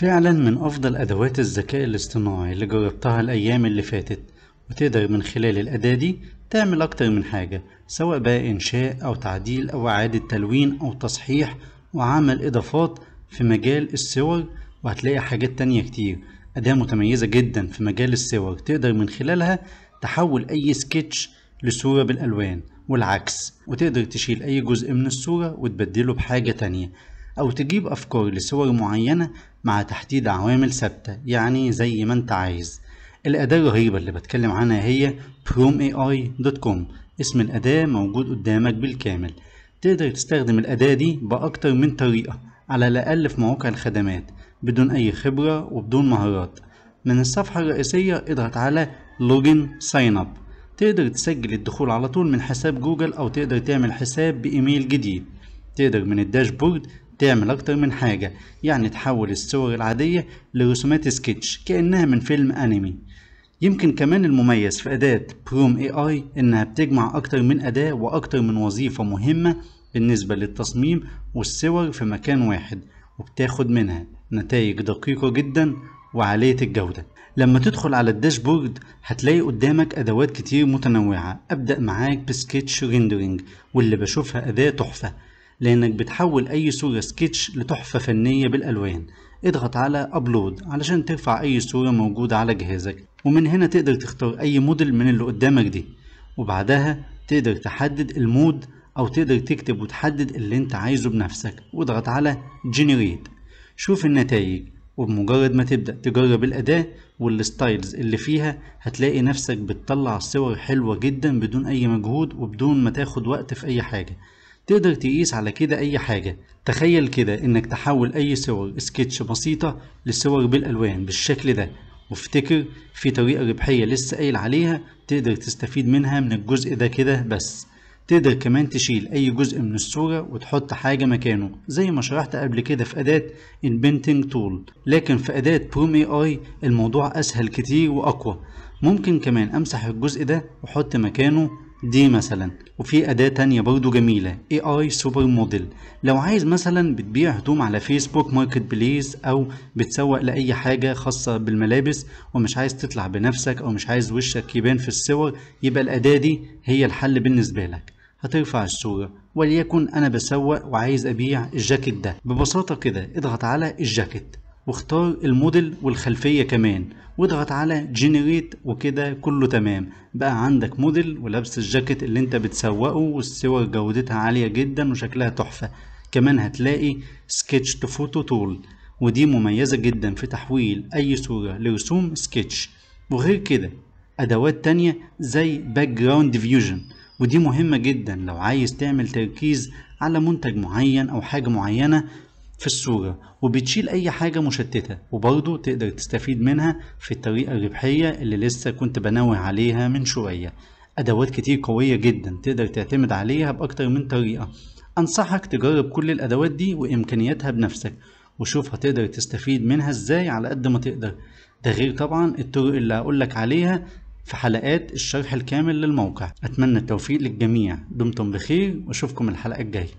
فعلا من أفضل أدوات الذكاء الاصطناعي اللي جربتها الأيام اللي فاتت وتقدر من خلال الأداة دي تعمل أكتر من حاجة سواء بقى إنشاء أو تعديل أو إعادة تلوين أو تصحيح وعمل إضافات في مجال الصور وهتلاقي حاجات تانية كتير أداة متميزة جدا في مجال الصور تقدر من خلالها تحول أي سكتش لصورة بالألوان والعكس وتقدر تشيل أي جزء من الصورة وتبدله بحاجة تانية أو تجيب أفكار لصور معينة مع تحديد عوامل ثابتة يعني زي ما انت عايز الأداة الرهيبة اللي بتكلم عنها هي promai.com اسم الأداة موجود قدامك بالكامل تقدر تستخدم الأداة دي بأكتر من طريقة على الأقل في مواقع الخدمات بدون أي خبرة وبدون مهارات من الصفحة الرئيسية اضغط على Login Sign Up تقدر تسجل الدخول على طول من حساب جوجل أو تقدر تعمل حساب بإيميل جديد تقدر من الداشبورد تعمل أكتر من حاجة يعني تحول الصور العادية لرسومات سكتش كأنها من فيلم أنمي يمكن كمان المميز في أداة بروم اي اي إنها بتجمع أكتر من أداة وأكتر من وظيفة مهمة بالنسبة للتصميم والصور في مكان واحد وبتاخد منها نتائج دقيقة جدا وعالية الجودة لما تدخل على الداشبورد هتلاقي قدامك أدوات كتير متنوعة أبدأ معاك بسكتش ريندرينج واللي بشوفها أداة تحفة لأنك بتحول أي صورة سكتش لتحفة فنية بالألوان اضغط على أبلود علشان ترفع أي صورة موجودة على جهازك ومن هنا تقدر تختار أي موديل من اللي قدامك دي وبعدها تقدر تحدد المود أو تقدر تكتب وتحدد اللي أنت عايزه بنفسك واضغط على جينيريت شوف النتائج وبمجرد ما تبدأ تجرب الأداة والستايلز اللي فيها هتلاقي نفسك بتطلع صور حلوة جدا بدون أي مجهود وبدون ما تاخد وقت في أي حاجة تقدر تقيس على كده أي حاجة تخيل كده إنك تحول أي صور سكتش بسيطة لصور بالألوان بالشكل ده وافتكر في طريقة ربحية لسه قايل عليها تقدر تستفيد منها من الجزء ده كده بس تقدر كمان تشيل أي جزء من الصورة وتحط حاجة مكانه زي ما شرحت قبل كده في أداة Inventing Tool لكن في أداة Prom AI الموضوع أسهل كتير وأقوى ممكن كمان أمسح الجزء ده وأحط مكانه دي مثلا وفي اداه تانية برضه جميله اي اي سوبر موديل لو عايز مثلا بتبيع هدوم على فيسبوك ماركت بليس او بتسوق لاي حاجه خاصه بالملابس ومش عايز تطلع بنفسك او مش عايز وشك يبان في الصور يبقى الاداه دي هي الحل بالنسبه لك هترفع الصورة وليكن أنا بسوق وعايز أبيع الجاكيت ده ببساطة كده اضغط على الجاكيت واختار الموديل والخلفية كمان واضغط على جنريت وكده كله تمام بقى عندك موديل ولابس الجاكيت اللي انت بتسوقه والصور جودتها عالية جدا وشكلها تحفة كمان هتلاقي سكتش تو فوتو تول ودي مميزة جدا في تحويل أي صورة لرسوم سكتش وغير كده أدوات تانية زي باك جراوند فيوجن ودي مهمة جدا لو عايز تعمل تركيز على منتج معين أو حاجة معينة في الصورة وبتشيل أي حاجة مشتتة وبرضه تقدر تستفيد منها في الطريقة الربحية اللي لسه كنت بنوه عليها من شوية أدوات كتير قوية جدا تقدر تعتمد عليها بأكتر من طريقة أنصحك تجرب كل الأدوات دي وإمكانياتها بنفسك وشوف هتقدر تستفيد منها إزاي على قد ما تقدر ده غير طبعا الطرق اللي هقولك عليها في حلقات الشرح الكامل للموقع أتمنى التوفيق للجميع دمتم بخير وأشوفكم الحلقة الجاية